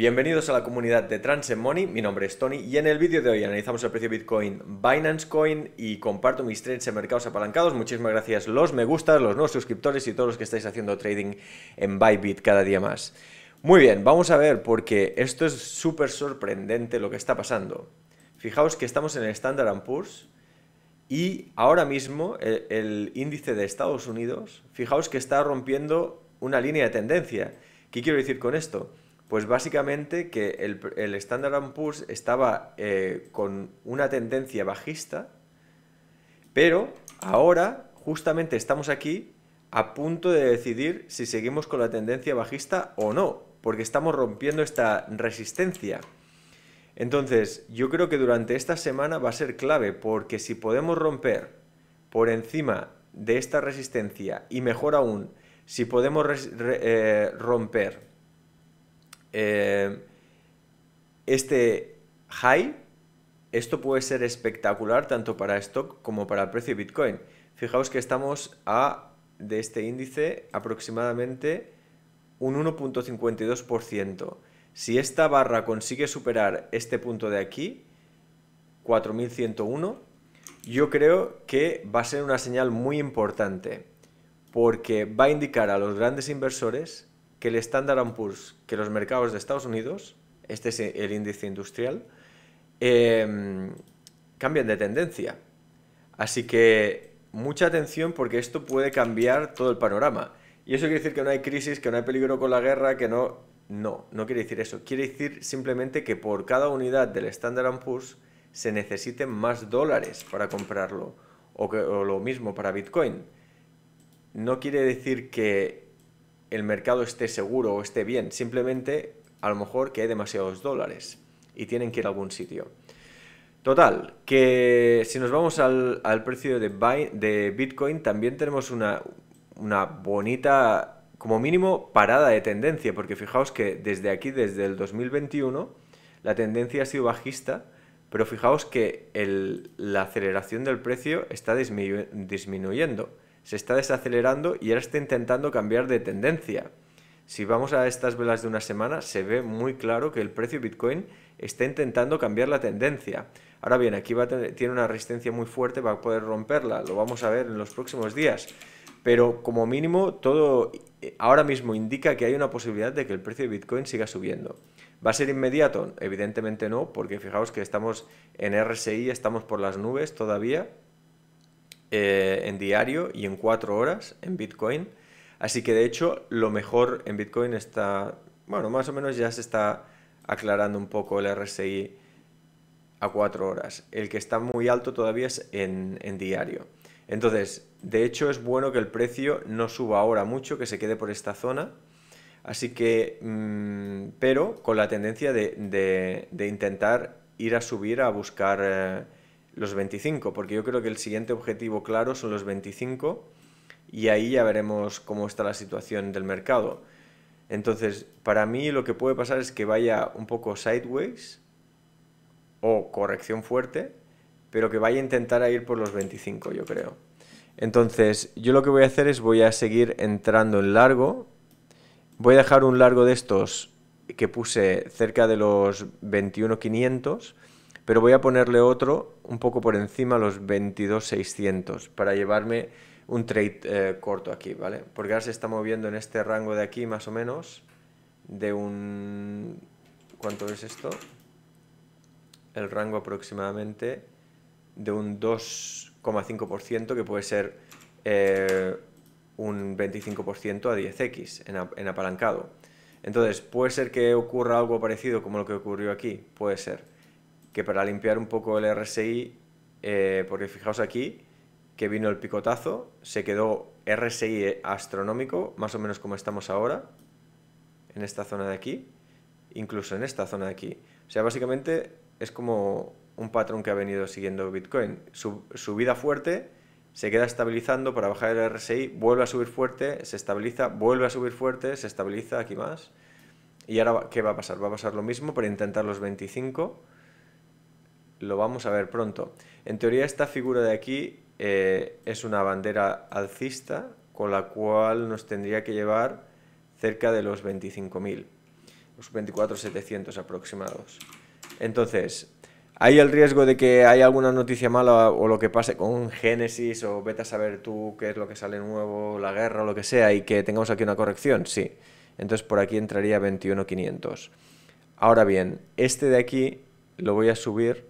Bienvenidos a la comunidad de Trans Money, mi nombre es Tony y en el vídeo de hoy analizamos el precio de Bitcoin, Binance Coin y comparto mis trades en mercados apalancados. Muchísimas gracias los me gustas, los nuevos suscriptores y todos los que estáis haciendo trading en Bybit cada día más. Muy bien, vamos a ver porque esto es súper sorprendente lo que está pasando. Fijaos que estamos en el Standard Poor's y ahora mismo eh, el índice de Estados Unidos, fijaos que está rompiendo una línea de tendencia. ¿Qué quiero decir con esto? Pues básicamente que el, Standard Poor's estaba eh, con una tendencia bajista, pero ahora justamente estamos aquí a punto de decidir si seguimos con la tendencia bajista o no, porque estamos rompiendo esta resistencia. Entonces, yo creo que durante esta semana va a ser clave, porque si podemos romper por encima de esta resistencia y mejor aún, si podemos eh, romper eh, este high, esto puede ser espectacular tanto para stock como para el precio de Bitcoin. Fijaos que estamos a, de este índice, aproximadamente un 1.52%. Si esta barra consigue superar este punto de aquí, 4101, yo creo que va a ser una señal muy importante porque va a indicar a los grandes inversores que el Standard Poor's, que los mercados de Estados Unidos, este es el índice industrial, em, cambian de tendencia. Así que mucha atención porque esto puede cambiar todo el panorama. Y eso quiere decir que no hay crisis, que no hay peligro con la guerra, que no... No, no quiere decir eso. Quiere decir simplemente que por cada unidad del Standard Poor's se necesiten más dólares para comprarlo. o lo mismo para Bitcoin. No quiere decir que el mercado esté seguro o esté bien, simplemente a lo mejor que hay demasiados dólares y tienen que ir a algún sitio. Total, que si nos vamos al, precio de, de, Bitcoin, también tenemos una, bonita, como mínimo, parada de tendencia, porque fijaos que desde aquí, desde el 2021, la tendencia ha sido bajista, pero fijaos que la aceleración del precio está disminuyendo se está desacelerando y ahora está intentando cambiar de tendencia. Si vamos a estas velas de una semana, se ve muy claro que el precio de Bitcoin está intentando cambiar la tendencia. Ahora bien, aquí tiene una resistencia muy fuerte, va a poder romperla, lo vamos a ver en los próximos días. Pero como mínimo, todo eh, ahora mismo indica que hay una posibilidad de que el precio de Bitcoin siga subiendo. ¿Va a ser inmediato? Evidentemente no, porque fijaos que estamos en RSI, estamos por las nubes todavía, eh, en diario y en cuatro horas en Bitcoin. Así que de hecho lo mejor en Bitcoin está, bueno, más o menos ya se está aclarando un poco el RSI a cuatro horas. El que está muy alto todavía es en, diario. Entonces, de hecho es bueno que el precio no suba ahora mucho, que se quede por esta zona. Así que, mm, pero con la tendencia de, intentar ir a subir a buscar... Eh, los 25, porque yo creo que el siguiente objetivo claro son los 25 y ahí ya veremos cómo está la situación del mercado. Entonces, para mí lo que puede pasar es que vaya un poco sideways o corrección fuerte, pero que vaya a intentar a ir por los 25, yo creo. Entonces, yo lo que voy a hacer es voy a seguir entrando en largo. Voy a dejar un largo de estos que puse cerca de los 21.500 pero voy a ponerle otro un poco por encima, los 22,600, para llevarme un trade eh, corto aquí, ¿vale? Porque ahora se está moviendo en este rango de aquí, más o menos, de un... ¿Cuánto es esto? El rango aproximadamente de un 2,5%, que puede ser eh, un 25% a 10x en apalancado. Entonces, ¿puede ser que ocurra algo parecido como lo que ocurrió aquí? Puede ser que para limpiar un poco el RSI, eh, porque fijaos aquí que vino el picotazo, se quedó RSI astronómico, más o menos como estamos ahora, en esta zona de aquí, incluso en esta zona de aquí. O sea, básicamente es como un patrón que ha venido siguiendo Bitcoin. subida fuerte, se queda estabilizando para bajar el RSI, vuelve a subir fuerte, se estabiliza, vuelve a subir fuerte, se estabiliza aquí más. ¿Y ahora qué va a pasar? Va a pasar lo mismo para intentar los 25 lo vamos a ver pronto. En teoría esta figura de aquí eh, es una bandera alcista con la cual nos tendría que llevar cerca de los 25.000, los 24.700 aproximados. Entonces, hay el riesgo de que haya alguna noticia mala o lo que pase con Génesis o vete a saber tú qué es lo que sale nuevo, la guerra o lo que sea y que tengamos aquí una corrección, sí. Entonces por aquí entraría 21.500. Ahora bien, este de aquí lo voy a subir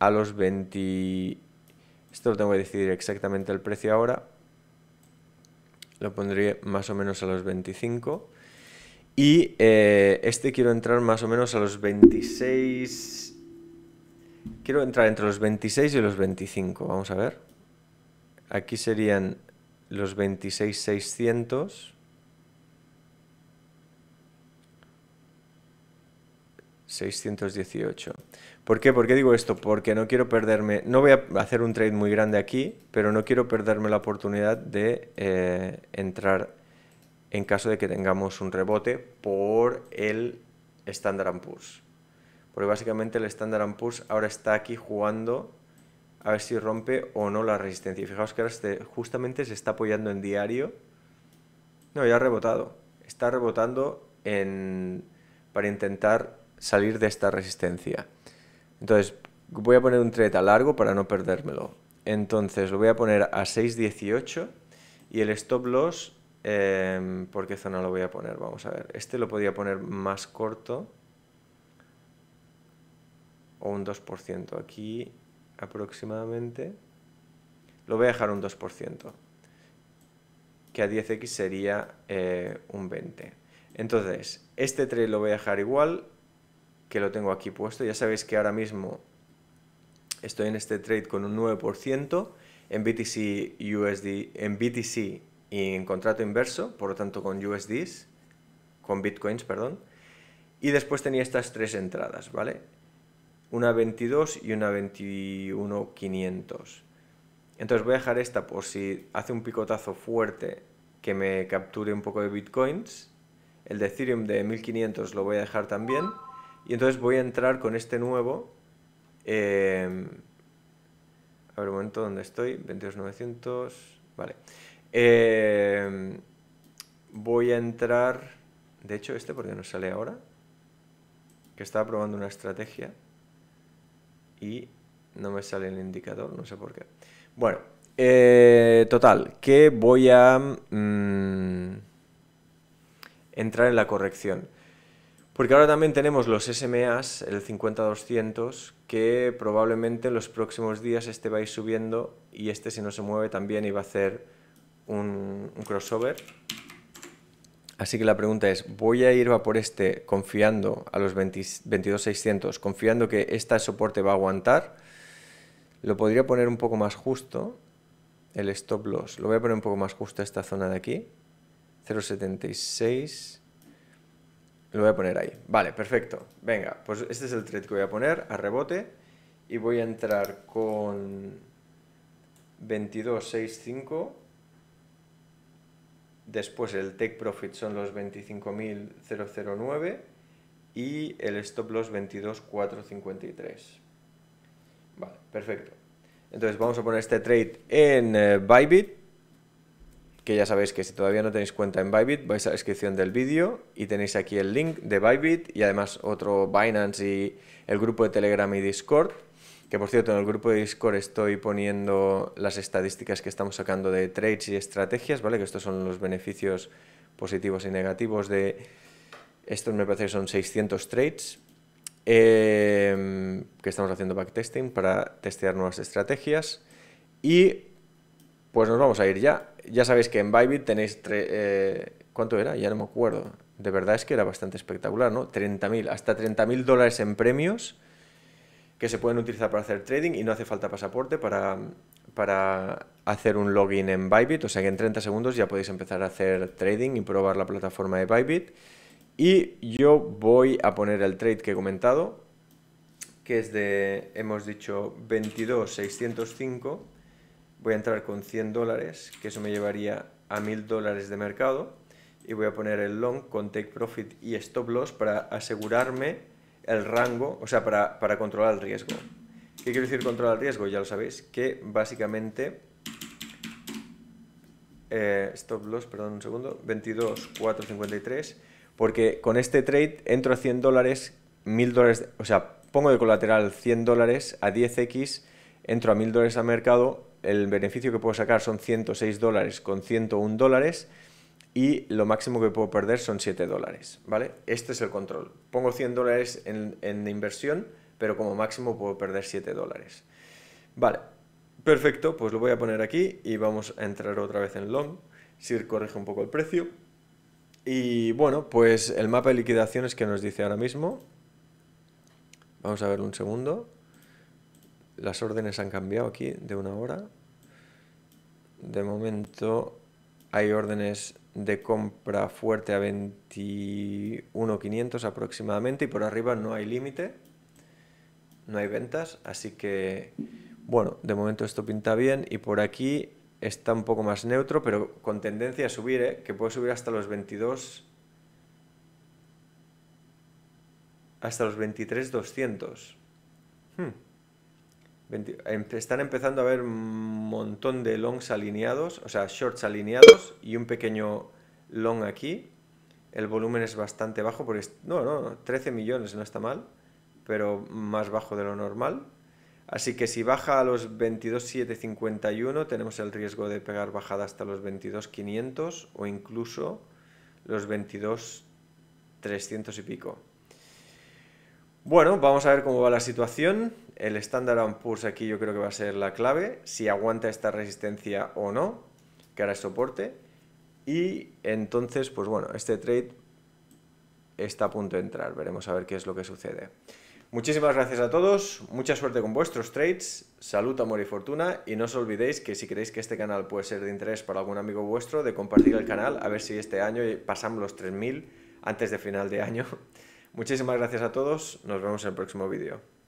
a los 20... Esto lo tengo que decidir exactamente el precio ahora. Lo pondría más o menos a los 25. Y eh, este quiero entrar más o menos a los 26... Quiero entrar entre los 26 y los 25. Vamos a ver. Aquí serían los 26.600. 618. ¿Por qué? ¿Por qué digo esto? Porque no quiero perderme, no voy a hacer un trade muy grande aquí, pero no quiero perderme la oportunidad de eh, entrar en caso de que tengamos un rebote por el Standard Poor's. Porque básicamente el Standard Poor's ahora está aquí jugando a ver si rompe o no la resistencia. Y fijaos que ahora justamente se está apoyando en diario. No, ya ha rebotado. Está rebotando para intentar salir de esta resistencia. Entonces, voy a poner un a largo para no perdérmelo. Entonces, lo voy a poner a 6.18 y el stop loss, em, ¿por qué zona lo voy a poner? Vamos a ver, este lo podía poner más corto o un 2% aquí aproximadamente. Lo voy a dejar un 2%, que a 10x sería eh, un 20%. Entonces, este trade lo voy a dejar igual, que lo tengo aquí puesto. Ya sabéis que ahora mismo estoy en este trade con un 9% en BTC USD, en BTC y en contrato inverso, por lo tanto con USDs, con bitcoins, perdón. Y después tenía estas tres entradas, ¿vale? Una 22 y una 21.500. Entonces voy a dejar esta por si hace un picotazo fuerte que me capture un poco de bitcoins. El de Ethereum de 1500 lo voy a dejar también. Y entonces voy a entrar con este nuevo. Em, a ver un momento dónde estoy. 22900. Vale. Em, voy a entrar. De hecho, este porque no sale ahora. Que estaba probando una estrategia. Y no me sale el indicador, no sé por qué. Bueno, eh, total, que voy a mm, entrar en la corrección. Porque ahora también tenemos los SMAs, el 50-200, que probablemente en los próximos días este va a ir subiendo y este si no se mueve también iba a hacer un, crossover. Así que la pregunta es, ¿voy a ir a por este confiando a los 22-600, confiando que este soporte va a aguantar? Lo podría poner un poco más justo, el stop loss, lo voy a poner un poco más justo a esta zona de aquí, 0.76 lo voy a poner ahí. Vale, perfecto. Venga, pues este es el trade que voy a poner a rebote y voy a entrar con 2265. Después el take profit son los 25.009 y el stop loss 22.453. Vale, perfecto. Entonces vamos a poner este trade en eh, Bybit que ya sabéis que si todavía no tenéis cuenta en Bybit, vais a la descripción del vídeo y tenéis aquí el link de Bybit y además otro Binance y el grupo de Telegram y Discord. Que por cierto, en el grupo de Discord estoy poniendo las estadísticas que estamos sacando de trades y estrategias, ¿vale? Que estos son los beneficios positivos y negativos de... Estos me parece que son 600 trades eh, que estamos haciendo backtesting para testear nuevas estrategias. Y pues nos vamos a ir ya. Ya sabéis que en Bybit tenéis... Eh, ¿Cuánto era? Ya no me acuerdo. De verdad es que era bastante espectacular, ¿no? 30.000, hasta 30.000 dólares en premios que se pueden utilizar para hacer trading y no hace falta pasaporte para, para hacer un login en Bybit. O sea que en 30 segundos ya podéis empezar a hacer trading y probar la plataforma de Bybit. Y yo voy a poner el trade que he comentado, que es de, hemos dicho, 22.605 voy a entrar con 100 dólares, que eso me llevaría a 1000 dólares de mercado, y voy a poner el long con take profit y stop loss para asegurarme el rango, o sea, para, controlar el riesgo. ¿Qué quiero decir controlar el riesgo? Ya lo sabéis, que básicamente... Eh, stop loss, perdón un segundo, 22, 53, porque con este trade entro a 100 dólares, 1000 dólares, o sea, pongo de colateral 100 dólares a 10x, entro a 1000 dólares al mercado, el beneficio que puedo sacar son 106 dólares con 101 dólares y lo máximo que puedo perder son 7 dólares, ¿vale? Este es el control. Pongo 100 dólares en, en, inversión, pero como máximo puedo perder 7 dólares. Vale, perfecto, pues lo voy a poner aquí y vamos a entrar otra vez en long, si corrige un poco el precio. Y bueno, pues el mapa de liquidaciones que nos dice ahora mismo. Vamos a ver un segundo. Las órdenes han cambiado aquí de una hora. De momento hay órdenes de compra fuerte a 21.500 aproximadamente y por arriba no hay límite, no hay ventas, así que bueno, de momento esto pinta bien y por aquí está un poco más neutro, pero con tendencia a subir, ¿eh? que puede subir hasta los 22, hasta los 23.200. Hmm están empezando a haber un montón de longs alineados, o sea, shorts alineados y un pequeño long aquí. El volumen es bastante bajo, porque no, no, 13 millones no está mal, pero más bajo de lo normal. Así que si baja a los 22.751 tenemos el riesgo de pegar bajada hasta los 22.500 o incluso los 22.300 y pico. Bueno, vamos a ver cómo va la situación. El Standard Poor's aquí yo creo que va a ser la clave, si aguanta esta resistencia o no, que ahora soporte. Y entonces, pues bueno, este trade está a punto de entrar. Veremos a ver qué es lo que sucede. Muchísimas gracias a todos, mucha suerte con vuestros trades, salud, amor y fortuna y no os olvidéis que si creéis que este canal puede ser de interés para algún amigo vuestro, de compartir el canal, a ver si este año pasamos los 3.000 antes de final de año. Muchísimas gracias a todos, nos vemos en el próximo vídeo.